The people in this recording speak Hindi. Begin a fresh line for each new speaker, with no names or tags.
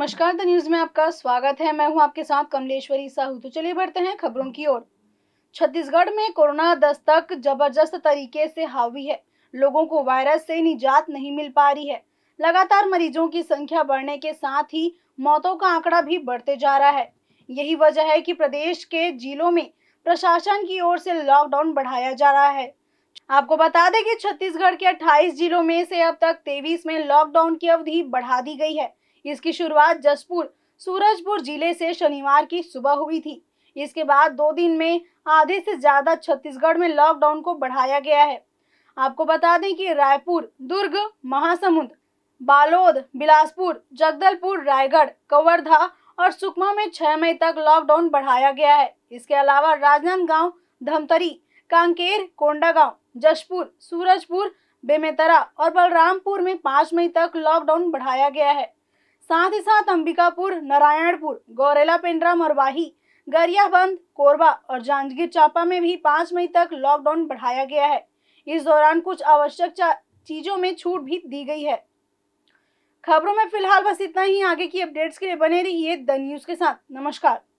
नमस्कार द न्यूज में आपका स्वागत है मैं हूं आपके साथ कमलेश्वरी साहू तो चलिए बढ़ते हैं खबरों की ओर छत्तीसगढ़ में कोरोना दस्तक जबरदस्त तरीके से हावी है लोगों को वायरस से निजात नहीं मिल पा रही है लगातार मरीजों की संख्या बढ़ने के साथ ही मौतों का आंकड़ा भी बढ़ते जा रहा है यही वजह है कि प्रदेश के जिलों में प्रशासन की ओर से लॉकडाउन बढ़ाया जा रहा है आपको बता दें कि छत्तीसगढ़ के 28 जिलों में से अब तक 23 में लॉकडाउन की अवधि बढ़ा दी गई है इसकी शुरुआत जसपुर सूरजपुर जिले से शनिवार की सुबह हुई थी इसके बाद दो दिन में आधे से ज्यादा छत्तीसगढ़ में लॉकडाउन को बढ़ाया गया है आपको बता दें कि रायपुर दुर्ग महासमुंद बालोद बिलासपुर जगदलपुर रायगढ़ कवर्धा और सुकमा में छह मई तक लॉकडाउन बढ़ाया गया है इसके अलावा राजनांदगांव धमतरी कांकेर कोंडागांव जशपुर सूरजपुर बेमेतरा और बलरामपुर में पाँच मई तक लॉकडाउन बढ़ाया गया है साथ ही साथ अंबिकापुर नारायणपुर गौरेला पेंड्रा मरवाही गरियाबंद कोरबा और जांजगीर चांपा में भी पाँच मई तक लॉकडाउन बढ़ाया गया है इस दौरान कुछ आवश्यक चीजों में छूट भी दी गई है खबरों में फिलहाल बस इतना ही आगे की अपडेट्स के लिए बने रहिए द न्यूज के साथ नमस्कार